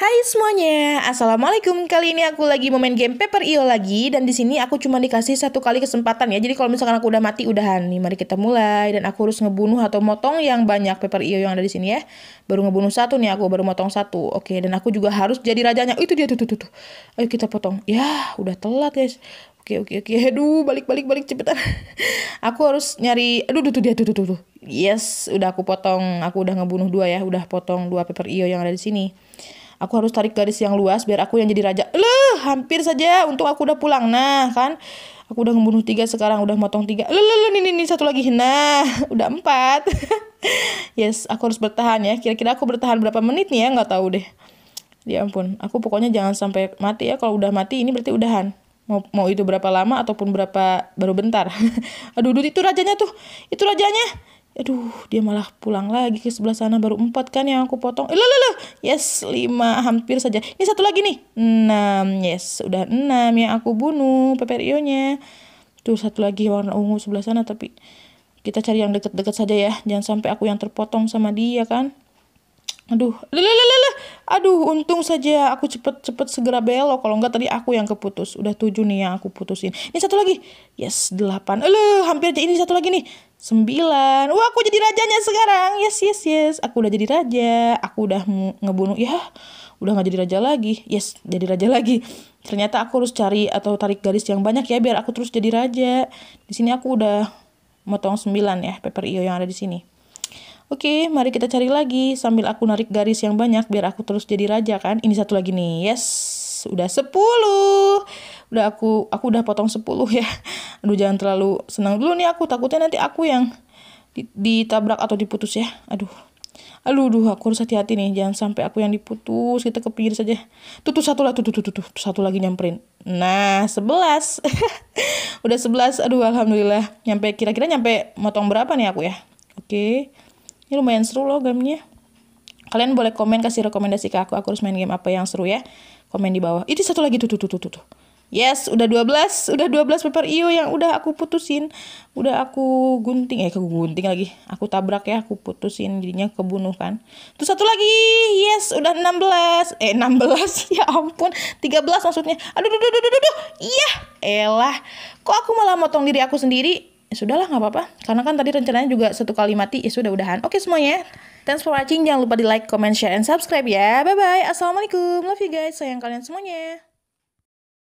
Hai semuanya, assalamualaikum. Kali ini aku lagi mau main game Paper IO lagi dan di sini aku cuma dikasih satu kali kesempatan ya. Jadi kalau misalkan aku udah mati udahan nih. Mari kita mulai dan aku harus ngebunuh atau motong yang banyak Paper IO yang ada di sini ya. Baru ngebunuh satu nih aku, baru motong satu. Oke, dan aku juga harus jadi rajanya. itu dia tuh tuh tuh. Ayo kita potong. Ya, udah telat guys. Oke oke oke. Aduh, balik balik balik cepetan. aku harus nyari. Aduh tuh dia tuh tuh tuh. Yes, udah aku potong. Aku udah ngebunuh dua ya. Udah potong dua Paper IO yang ada di sini. Aku harus tarik garis yang luas biar aku yang jadi raja. Leh, hampir saja. untuk aku udah pulang. Nah, kan. Aku udah ngebunuh tiga sekarang. Udah motong tiga. Leh, leh, leh, ini ini satu lagi. Nah, udah empat. yes, aku harus bertahan ya. Kira-kira aku bertahan berapa menit nih ya? Nggak tahu deh. Ya ampun. Aku pokoknya jangan sampai mati ya. Kalau udah mati ini berarti udahan mau, mau itu berapa lama ataupun berapa baru bentar. Aduh, itu rajanya tuh. Itu rajanya aduh dia malah pulang lagi ke sebelah sana baru empat kan yang aku potong eh lah yes lima hampir saja ini satu lagi nih enam yes udah enam yang aku bunuh peperio nya tuh satu lagi warna ungu sebelah sana tapi kita cari yang deket-deket saja ya jangan sampai aku yang terpotong sama dia kan Aduh, lelelelele. Aduh, untung saja aku cepet-cepet segera belok. Kalau enggak tadi aku yang keputus. Udah tujuh nih yang aku putusin. Ini satu lagi. Yes, delapan. Aduh, eh, hampir aja ini satu lagi nih. Sembilan. Wah, aku jadi rajanya sekarang. Yes, yes, yes. Aku udah jadi raja. Aku udah ngebunuh. Ya, udah gak jadi raja lagi. Yes, jadi raja lagi. Ternyata aku harus cari atau tarik garis yang banyak ya biar aku terus jadi raja. Di sini aku udah motong sembilan ya paper IO yang ada di sini. Oke, mari kita cari lagi sambil aku narik garis yang banyak biar aku terus jadi raja kan. Ini satu lagi nih. Yes, udah 10. Udah aku aku udah potong 10 ya. Aduh jangan terlalu senang dulu nih aku takutnya nanti aku yang ditabrak atau diputus ya. Aduh. Aduh, aduh aku harus hati-hati nih, jangan sampai aku yang diputus, kita ke pinggir saja. Tuh, satu lah, tutu tutu tuh, satu lagi nyamperin. Nah, sebelas. Udah sebelas, aduh, alhamdulillah. Nyampe, kira-kira nyampe motong berapa nih aku ya? Oke. Okay. Ini lumayan seru loh gamenya. Kalian boleh komen kasih rekomendasi ke aku. Aku harus main game apa yang seru ya. Komen di bawah. Ini satu lagi tuh tuh tuh tuh tuh. Yes, udah 12, udah 12 paper IO yang udah aku putusin. Udah aku gunting, eh aku gunting lagi. Aku tabrak ya, aku putusin jadinya kebunuh kan. Terus satu lagi, yes, udah 16. Eh 16, ya ampun, 13 maksudnya. Aduh, aduh, aduh, aduh, aduh, iya, elah. Kok aku malah motong diri aku sendiri? ya sudahlah nggak apa-apa karena kan tadi rencananya juga satu kali mati ya sudah udahan oke semuanya thanks for watching jangan lupa di like comment share and subscribe ya bye bye assalamualaikum love you guys sayang kalian semuanya